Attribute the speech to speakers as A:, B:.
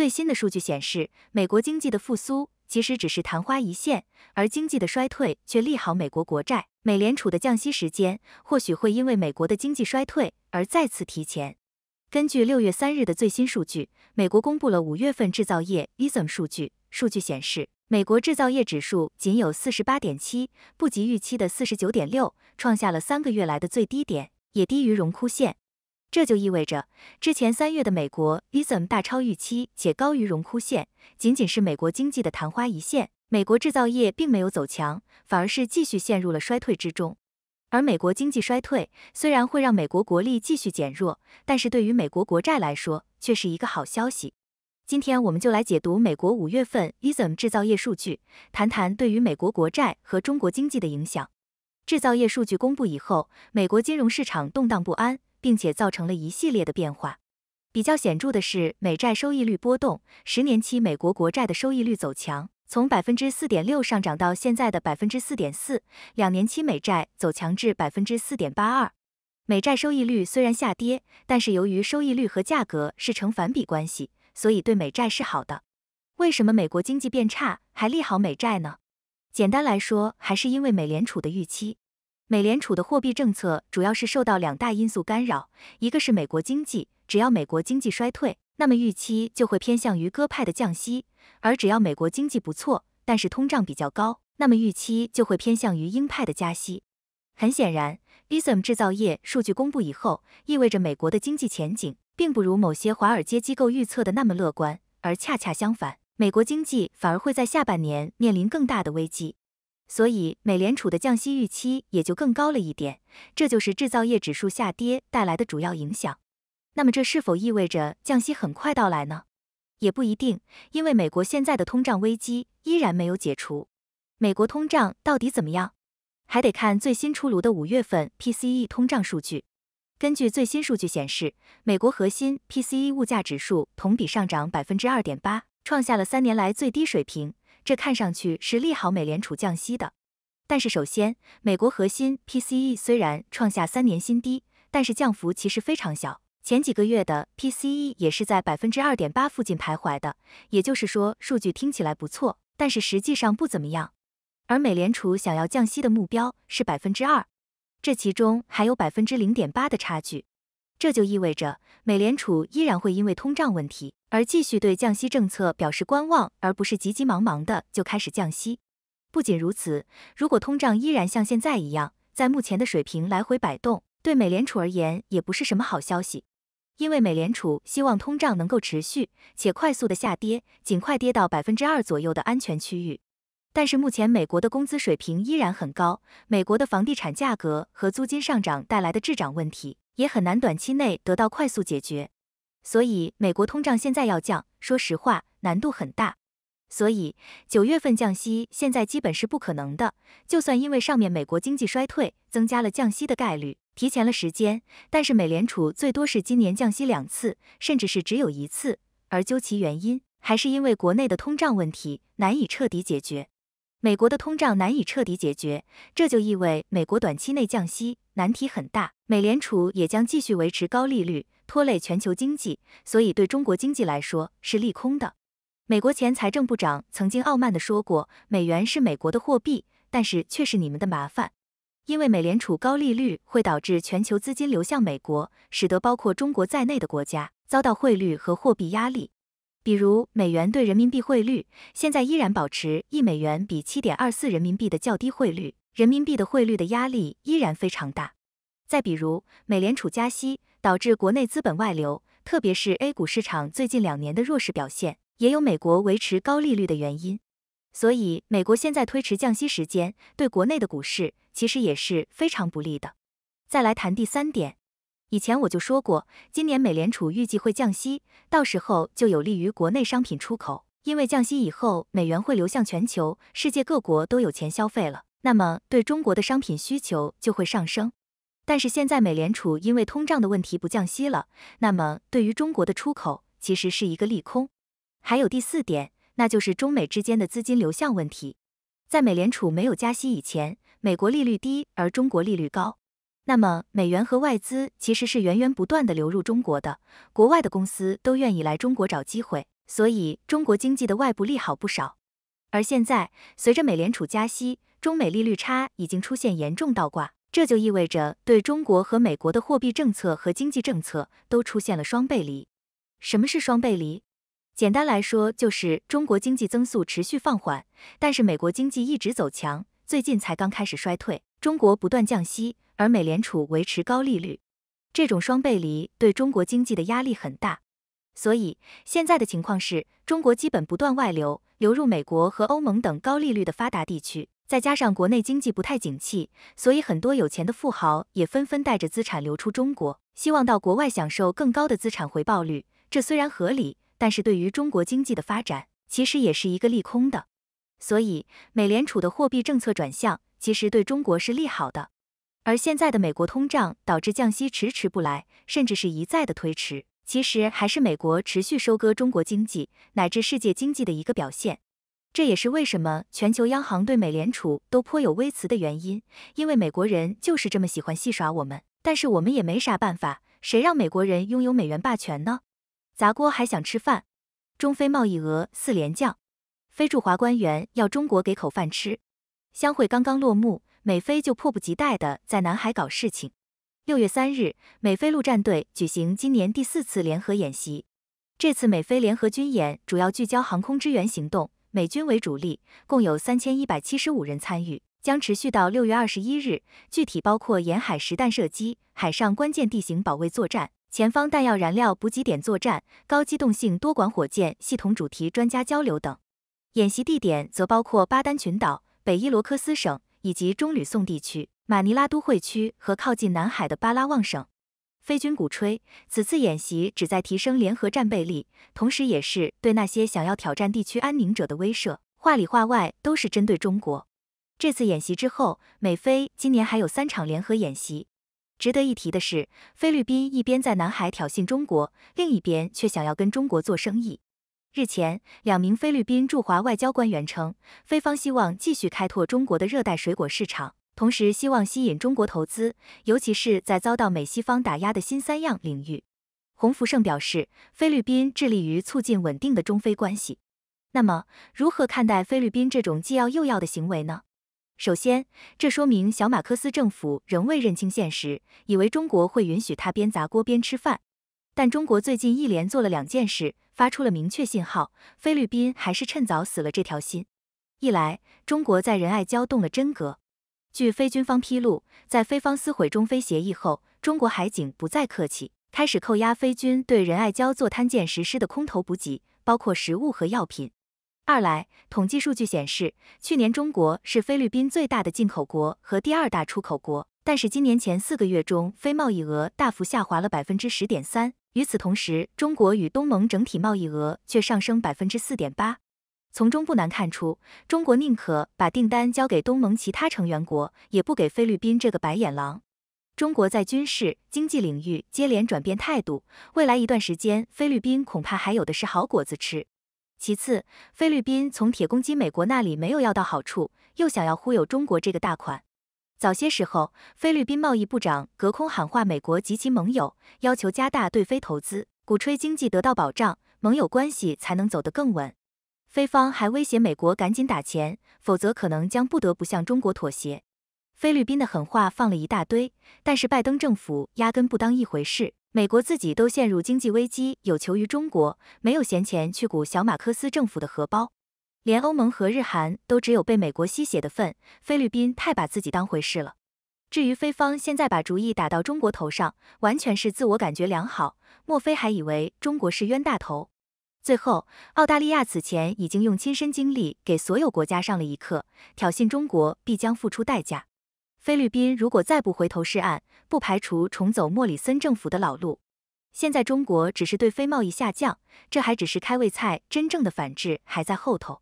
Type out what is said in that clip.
A: 最新的数据显示，美国经济的复苏其实只是昙花一现，而经济的衰退却利好美国国债。美联储的降息时间或许会因为美国的经济衰退而再次提前。根据六月三日的最新数据，美国公布了五月份制造业 ISM 数据，数据显示，美国制造业指数仅有四十八点七，不及预期的四十九点六，创下了三个月来的最低点，也低于荣枯线。这就意味着，之前三月的美国 ISM 大超预期且高于荣枯线，仅仅是美国经济的昙花一现。美国制造业并没有走强，反而是继续陷入了衰退之中。而美国经济衰退虽然会让美国国力继续减弱，但是对于美国国债来说却是一个好消息。今天我们就来解读美国五月份 ISM 制造业数据，谈谈对于美国国债和中国经济的影响。制造业数据公布以后，美国金融市场动荡不安。并且造成了一系列的变化，比较显著的是美债收益率波动，十年期美国国债的收益率走强，从百分之四点六上涨到现在的百分之四点四，两年期美债走强至百分之四点八二。美债收益率虽然下跌，但是由于收益率和价格是成反比关系，所以对美债是好的。为什么美国经济变差还利好美债呢？简单来说，还是因为美联储的预期。美联储的货币政策主要是受到两大因素干扰，一个是美国经济，只要美国经济衰退，那么预期就会偏向于鸽派的降息；而只要美国经济不错，但是通胀比较高，那么预期就会偏向于鹰派的加息。很显然，ISM 制造业数据公布以后，意味着美国的经济前景并不如某些华尔街机构预测的那么乐观，而恰恰相反，美国经济反而会在下半年面临更大的危机。所以，美联储的降息预期也就更高了一点。这就是制造业指数下跌带来的主要影响。那么，这是否意味着降息很快到来呢？也不一定，因为美国现在的通胀危机依然没有解除。美国通胀到底怎么样，还得看最新出炉的五月份 PCE 通胀数据。根据最新数据显示，美国核心 PCE 物价指数同比上涨百分之二点八，创下了三年来最低水平。这看上去是利好美联储降息的，但是首先，美国核心 PCE 虽然创下三年新低，但是降幅其实非常小，前几个月的 PCE 也是在百分之二点八附近徘徊的，也就是说，数据听起来不错，但是实际上不怎么样。而美联储想要降息的目标是百分之二，这其中还有百分之零点八的差距。这就意味着，美联储依然会因为通胀问题而继续对降息政策表示观望，而不是急急忙忙的就开始降息。不仅如此，如果通胀依然像现在一样，在目前的水平来回摆动，对美联储而言也不是什么好消息，因为美联储希望通胀能够持续且快速的下跌，尽快跌到百分之二左右的安全区域。但是目前美国的工资水平依然很高，美国的房地产价格和租金上涨带来的滞涨问题。也很难短期内得到快速解决，所以美国通胀现在要降，说实话难度很大。所以九月份降息现在基本是不可能的。就算因为上面美国经济衰退增加了降息的概率，提前了时间，但是美联储最多是今年降息两次，甚至是只有一次。而究其原因，还是因为国内的通胀问题难以彻底解决。美国的通胀难以彻底解决，这就意味美国短期内降息难题很大。美联储也将继续维持高利率，拖累全球经济，所以对中国经济来说是利空的。美国前财政部长曾经傲慢地说过：“美元是美国的货币，但是却是你们的麻烦，因为美联储高利率会导致全球资金流向美国，使得包括中国在内的国家遭到汇率和货币压力。”比如，美元对人民币汇率现在依然保持一美元比七点二四人民币的较低汇率，人民币的汇率的压力依然非常大。再比如，美联储加息导致国内资本外流，特别是 A 股市场最近两年的弱势表现，也有美国维持高利率的原因。所以，美国现在推迟降息时间，对国内的股市其实也是非常不利的。再来谈第三点。以前我就说过，今年美联储预计会降息，到时候就有利于国内商品出口，因为降息以后，美元会流向全球，世界各国都有钱消费了，那么对中国的商品需求就会上升。但是现在美联储因为通胀的问题不降息了，那么对于中国的出口其实是一个利空。还有第四点，那就是中美之间的资金流向问题，在美联储没有加息以前，美国利率低，而中国利率高。那么，美元和外资其实是源源不断的流入中国的，国外的公司都愿意来中国找机会，所以中国经济的外部利好不少。而现在，随着美联储加息，中美利率差已经出现严重倒挂，这就意味着对中国和美国的货币政策和经济政策都出现了双背离。什么是双背离？简单来说，就是中国经济增速持续放缓，但是美国经济一直走强，最近才刚开始衰退，中国不断降息。而美联储维持高利率，这种双背离对中国经济的压力很大。所以现在的情况是，中国基本不断外流，流入美国和欧盟等高利率的发达地区。再加上国内经济不太景气，所以很多有钱的富豪也纷纷带着资产流出中国，希望到国外享受更高的资产回报率。这虽然合理，但是对于中国经济的发展其实也是一个利空的。所以美联储的货币政策转向其实对中国是利好的。而现在的美国通胀导致降息迟迟不来，甚至是一再的推迟，其实还是美国持续收割中国经济乃至世界经济的一个表现。这也是为什么全球央行对美联储都颇有微词的原因，因为美国人就是这么喜欢戏耍我们，但是我们也没啥办法，谁让美国人拥有美元霸权呢？砸锅还想吃饭？中非贸易额四连降，非驻华官员要中国给口饭吃，相会刚刚落幕。美菲就迫不及待地在南海搞事情。六月三日，美菲陆战队举行今年第四次联合演习。这次美菲联合军演主要聚焦航空支援行动，美军为主力，共有三千一百七十五人参与，将持续到六月二十一日。具体包括沿海实弹射击、海上关键地形保卫作战、前方弹药燃料补给点作战、高机动性多管火箭系统主题专家交流等。演习地点则包括巴丹群岛、北伊罗科斯省。以及中吕宋地区、马尼拉都会区和靠近南海的巴拉望省。菲军鼓吹此次演习旨在提升联合战备力，同时也是对那些想要挑战地区安宁者的威慑。话里话外都是针对中国。这次演习之后，美菲今年还有三场联合演习。值得一提的是，菲律宾一边在南海挑衅中国，另一边却想要跟中国做生意。日前，两名菲律宾驻华外交官员称，菲方希望继续开拓中国的热带水果市场，同时希望吸引中国投资，尤其是在遭到美西方打压的新三样领域。洪福胜表示，菲律宾致力于促进稳定的中非关系。那么，如何看待菲律宾这种既要又要的行为呢？首先，这说明小马克思政府仍未认清现实，以为中国会允许他边砸锅边吃饭。但中国最近一连做了两件事。发出了明确信号，菲律宾还是趁早死了这条心。一来，中国在仁爱礁动了真格。据菲军方披露，在菲方撕毁中菲协议后，中国海警不再客气，开始扣押菲军对仁爱礁座滩舰实施的空投补给，包括食物和药品。二来，统计数据显示，去年中国是菲律宾最大的进口国和第二大出口国。但是今年前四个月中，非贸易额大幅下滑了百分之十点三。与此同时，中国与东盟整体贸易额却上升百分之四点八。从中不难看出，中国宁可把订单交给东盟其他成员国，也不给菲律宾这个白眼狼。中国在军事、经济领域接连转变态度，未来一段时间，菲律宾恐怕还有的是好果子吃。其次，菲律宾从铁公鸡美国那里没有要到好处，又想要忽悠中国这个大款。早些时候，菲律宾贸易部长隔空喊话美国及其盟友，要求加大对菲投资，鼓吹经济得到保障，盟友关系才能走得更稳。菲方还威胁美国赶紧打钱，否则可能将不得不向中国妥协。菲律宾的狠话放了一大堆，但是拜登政府压根不当一回事。美国自己都陷入经济危机，有求于中国，没有闲钱去鼓小马克思政府的荷包。连欧盟和日韩都只有被美国吸血的份，菲律宾太把自己当回事了。至于菲方现在把主意打到中国头上，完全是自我感觉良好，莫非还以为中国是冤大头？最后，澳大利亚此前已经用亲身经历给所有国家上了一课，挑衅中国必将付出代价。菲律宾如果再不回头是岸，不排除重走莫里森政府的老路。现在中国只是对非贸易下降，这还只是开胃菜，真正的反制还在后头。